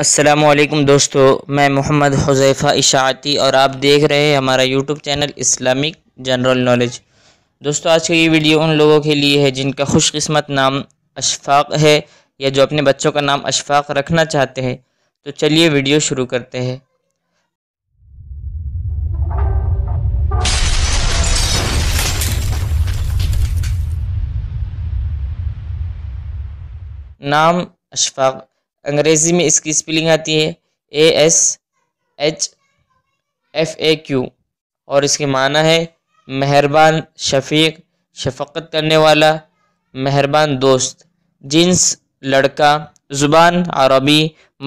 असलम दोस्तों मैं मोहम्मद हुजैफ़ा इशाती और आप देख रहे हैं हमारा YouTube channel Islamic general knowledge दोस्तों आज का ये वीडियो उन लोगों के लिए है जिनका खुशकस्मत नाम अशफाक है या जो अपने बच्चों का नाम अशफाक रखना चाहते हैं तो चलिए वीडियो शुरू करते हैं नाम अशफाक अंग्रेजी में इसकी स्पेलिंग आती है A S H F A Q और इसके माना है मेहरबान शफीक शफक़त करने वाला मेहरबान दोस्त जिन्स लड़का ज़ुबान अरबी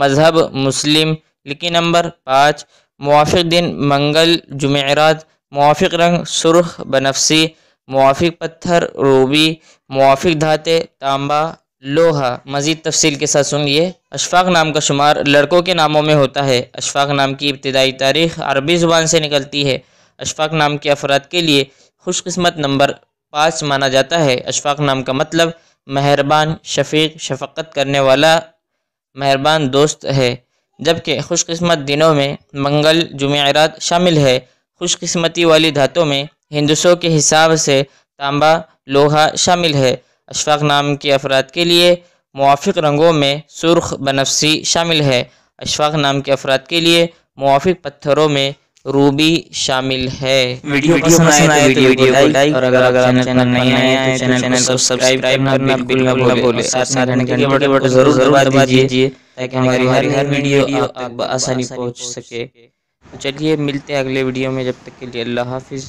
मज़हब मुस्लिम लिखी नंबर पाँच मुआफ़ दिन मंगल जुमेरात मुआफ़ रंग सुर्ख बनफसी मुआफ़ पत्थर रूबी मुआफ़ धाते तांबा लोहा मज़ीद तफसील के साथ सुनिए अशफाक नाम का शुमार लड़कों के नामों में होता है अशफाक नाम की इब्तदाई तारीख अरबी ज़ुबान से निकलती है अशफाक नाम के अफराद के लिए खुशकस्मत नंबर पाँच माना जाता है अशफाक नाम का मतलब मेहरबान शफीक शफक़त करने वाला मेहरबान दोस्त है जबकि खुशकस्मत दिनों में मंगल जुमेरात शामिल है खुशकस्मती वाली धातों में हिंदुसों के हिसाब से तांबा लोहा शामिल है अशफाक नाम के अफराद के लिए मुआफ़ रंगों में सुर्ख बनफसी शामिल है अशफाक नाम के अफराद के लिए मुआफ़ पत्थरों में रूबी शामिल है वीडियो पसंद आए तो, तो वीडियो को लाइक और अगर अगर आए तो चैनल को सब्सक्राइब करना बिल्कुल ना भूलें साथ साथ घंटे बटन जरूर दबा दीजिए ताकि हमारी हर हर वीडियो आप आसानी पहुंच सके तो चलिए मिलते हैं अगले वीडियो में जब तक के लिए अल्लाह हाफिज़